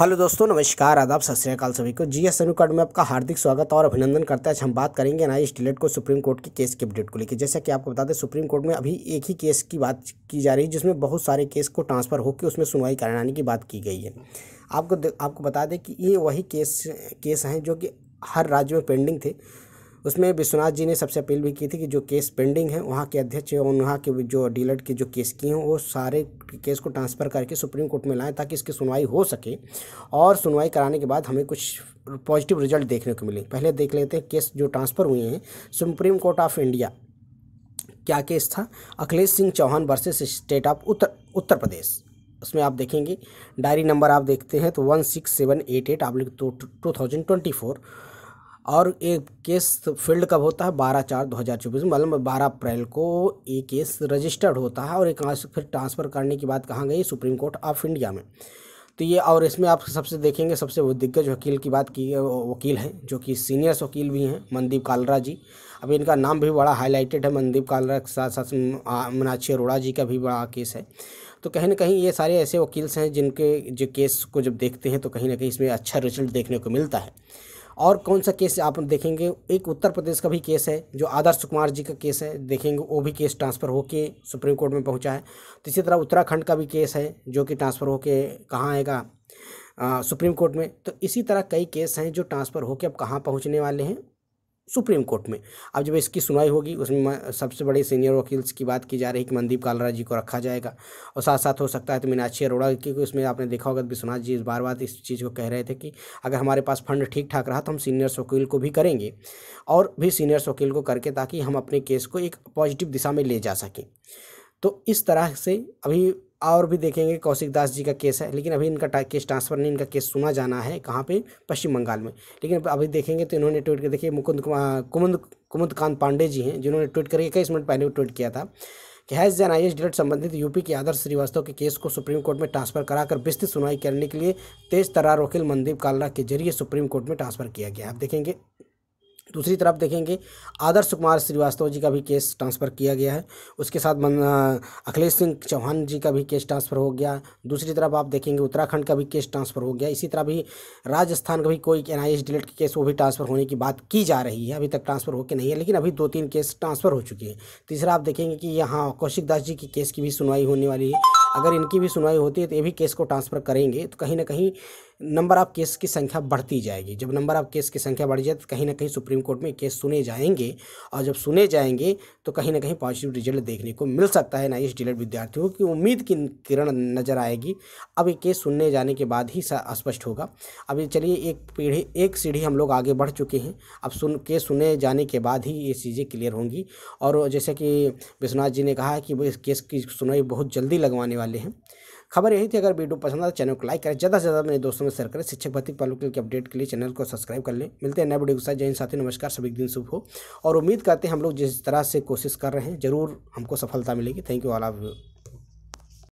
hello दोस्तों नमस्कार आदाब सत श्रीकाल सभी को जी एस अकाउंट में आपका हार्दिक स्वागत और अभिनंदन करते हैं आज हम बात करेंगे एन इस डिलेट को सुप्रीम कोर्ट के केस की अपडेट को लेकर जैसा कि आपको बता दें सुप्रीम कोर्ट में अभी एक ही केस की बात की जा रही है जिसमें बहुत सारे केस को ट्रांसफ़र होकर उसमें सुनवाई कराने की बात की गई है आपको आपको बता दें कि ये वही केस केस हैं जो कि हर राज्य में पेंडिंग थे उसमें विश्वनाथ जी ने सबसे अपील भी की थी कि जो केस पेंडिंग है वहाँ के अध्यक्ष और वहाँ के जो डीलर के जो केस किए हैं वो सारे केस को ट्रांसफ़र करके सुप्रीम कोर्ट में लाएँ ताकि इसकी सुनवाई हो सके और सुनवाई कराने के बाद हमें कुछ पॉजिटिव रिजल्ट देखने को मिले पहले देख लेते हैं केस जो ट्रांसफ़र हुए हैं सुप्रीम कोर्ट ऑफ इंडिया क्या केस था Akhilesh Singh Chauhan versus state of Uttar Uttar Pradesh उसमें आप देखेंगे डायरी नंबर आप देखते हैं तो one six seven eight eight आप टू थाउजेंड ट्वेंटी फोर और एक केस फील्ड कब होता है बारह चार दो हज़ार चौबीस मतलब बारह अप्रैल को ये केस रजिस्टर्ड होता है और एक फिर ट्रांसफ़र करने की बात कहाँ गई सुप्रीम कोर्ट ऑफ इंडिया में तो ये और इसमें आप सबसे देखेंगे सबसे वो दिग्गज वकील की बात की वकील हैं जो कि सीनियर्स वकील भी हैं मनदीप कालरा जी अब इनका नाम भी बड़ा हाईलाइटेड है मनदीप कालरा के साथ साथ मीनाक्षी अरोड़ा जी का भी बड़ा केस है तो कहीं ना कहीं ये सारे ऐसे वकील्स हैं जिनके जो केस को जब देखते हैं तो कहीं ना कहीं इसमें अच्छा रिजल्ट देखने को मिलता है और कौन सा केस आप देखेंगे एक उत्तर प्रदेश का भी केस है जो आदर्श कुमार जी का केस है देखेंगे वो भी केस ट्रांसफ़र होके सुप्रीम कोर्ट में पहुंचा है तो इसी तरह उत्तराखंड का भी केस है जो कि ट्रांसफ़र होके कहाँ आएगा सुप्रीम कोर्ट में तो इसी तरह कई केस हैं जो ट्रांसफ़र होके अब कहाँ पहुँचने वाले हैं सुप्रीम कोर्ट में अब जब इसकी सुनवाई होगी उसमें सबसे बड़े सीनियर वकील्स की बात की जा रही है कि मनदीप कालरा जी को रखा जाएगा और साथ साथ हो सकता है तो मीनाक्षी अरोड़ा क्योंकि उसमें आपने देखा होगा विश्वनाथ जी इस बार बार इस चीज़ को कह रहे थे कि अगर हमारे पास फंड ठीक ठाक रहा तो हम सीनियर्स वकील को भी करेंगे और भी सीनियर्स वकील को करके ताकि हम अपने केस को एक पॉजिटिव दिशा में ले जा सकें तो इस तरह से अभी और भी देखेंगे कौशिक दास जी का केस है लेकिन अभी इनका केस ट्रांसफ़र नहीं इनका केस सुना जाना है कहाँ पे पश्चिम बंगाल में लेकिन अभी देखेंगे तो इन्होंने ट्वीट कर देखिए मुकुंद कुमुंद कुमुद कांत पांडे जी हैं जिन्होंने ट्वीट करके कई मिनट पहले ट्वीट किया था कि हैज जैन आई डिलेट संबंधित यूपी के आदर्श श्रीवास्तव के केस को सुप्रीम कोर्ट में ट्रांसफर कराकर विस्तृत सुनवाई करने के लिए तेज तरार वकील मनदीप कालरा के जरिए सुप्रीम कोर्ट में ट्रांसफर किया गया आप देखेंगे दूसरी तरफ देखेंगे आदर्श कुमार श्रीवास्तव जी का भी केस ट्रांसफ़र किया गया है उसके साथ अखिलेश सिंह चौहान जी का भी केस ट्रांसफ़र हो गया दूसरी तरफ आप देखेंगे उत्तराखंड का भी केस ट्रांसफ़र हो गया इसी तरह भी राजस्थान का भी कोई एन आई डिलेट के केस वो भी ट्रांसफ़र होने की बात की जा रही है अभी तक ट्रांसफ़र होकर नहीं है लेकिन अभी दो तीन केस ट्रांसफ़र हो चुके हैं तीसरा आप देखेंगे कि यहाँ कौशिक दास जी की केस की भी सुनवाई होने वाली है अगर इनकी भी सुनवाई होती है तो ये भी केस को ट्रांसफ़र करेंगे तो कहीं ना कहीं नंबर ऑफ़ केस की संख्या बढ़ती जाएगी जब नंबर ऑफ़ केस की संख्या बढ़ जाए तो कहीं ना कहीं सुप्रीम कोर्ट में केस सुने जाएंगे और जब सुने जाएंगे तो कहीं ना कहीं पॉजिटिव रिजल्ट देखने को मिल सकता है ना इस डिलेट विद्यार्थियों की उम्मीद की किरण नज़र आएगी अब ये केस सुनने जाने के बाद ही स्पष्ट होगा अभी चलिए एक पीढ़ी एक सीढ़ी हम लोग आगे बढ़ चुके हैं अब सुन केस सुने जाने के बाद ही ये चीज़ें क्लियर होंगी और जैसे कि विश्वनाथ जी ने कहा कि इस केस की सुनवाई बहुत जल्दी लगवाने वाली वाले हैं खबर यही थी अगर वीडियो पसंद आए तो चैनल को लाइक करें ज़्यादा से ज़्यादा अपने दोस्तों में शेयर करें शिक्षक भर्ती पालकों के अपडेट के लिए चैनल को सब्सक्राइब कर लें मिलते हैं नए वीडियो के साथ जय साथी नमस्कार सभी दिन शुभ हो और उम्मीद करते हैं हम लोग जिस तरह से कोशिश कर रहे हैं ज़रूर हमको सफलता मिलेगी thank you all of you